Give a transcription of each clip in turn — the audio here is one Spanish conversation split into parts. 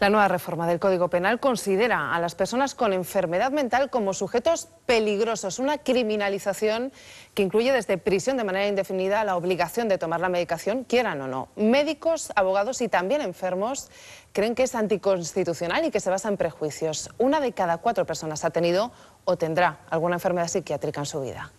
La nueva reforma del Código Penal considera a las personas con enfermedad mental como sujetos peligrosos, una criminalización que incluye desde prisión de manera indefinida la obligación de tomar la medicación, quieran o no. Médicos, abogados y también enfermos creen que es anticonstitucional y que se basa en prejuicios. Una de cada cuatro personas ha tenido o tendrá alguna enfermedad psiquiátrica en su vida.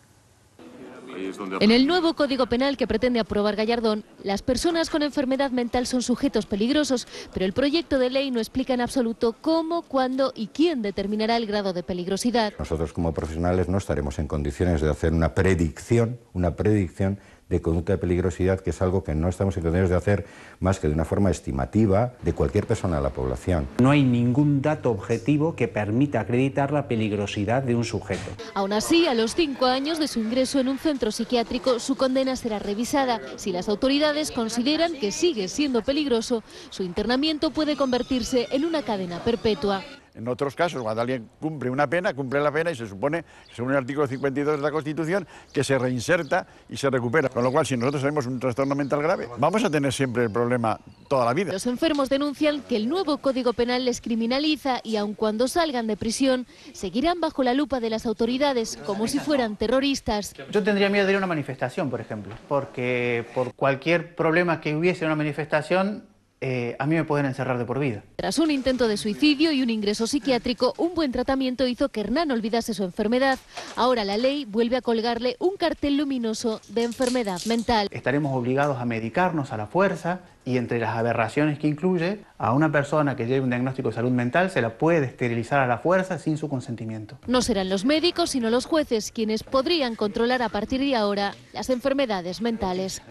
En el nuevo Código Penal que pretende aprobar Gallardón, las personas con enfermedad mental son sujetos peligrosos, pero el proyecto de ley no explica en absoluto cómo, cuándo y quién determinará el grado de peligrosidad. Nosotros como profesionales no estaremos en condiciones de hacer una predicción, una predicción de conducta de peligrosidad, que es algo que no estamos en condiciones de hacer más que de una forma estimativa de cualquier persona de la población. No hay ningún dato objetivo que permita acreditar la peligrosidad de un sujeto. Aún así, a los cinco años de su ingreso en un centro psiquiátrico, su condena será revisada. Si las autoridades consideran que sigue siendo peligroso, su internamiento puede convertirse en una cadena perpetua. En otros casos, cuando alguien cumple una pena, cumple la pena y se supone, según el artículo 52 de la Constitución, que se reinserta y se recupera. Con lo cual, si nosotros tenemos un trastorno mental grave, vamos a tener siempre el problema toda la vida. Los enfermos denuncian que el nuevo Código Penal les criminaliza y aun cuando salgan de prisión, seguirán bajo la lupa de las autoridades como si fueran terroristas. Yo tendría miedo de ir a una manifestación, por ejemplo, porque por cualquier problema que hubiese en una manifestación, eh, a mí me pueden encerrar de por vida. Tras un intento de suicidio y un ingreso psiquiátrico, un buen tratamiento hizo que Hernán olvidase su enfermedad. Ahora la ley vuelve a colgarle un cartel luminoso de enfermedad mental. Estaremos obligados a medicarnos a la fuerza y entre las aberraciones que incluye, a una persona que lleve un diagnóstico de salud mental se la puede esterilizar a la fuerza sin su consentimiento. No serán los médicos, sino los jueces quienes podrían controlar a partir de ahora las enfermedades mentales.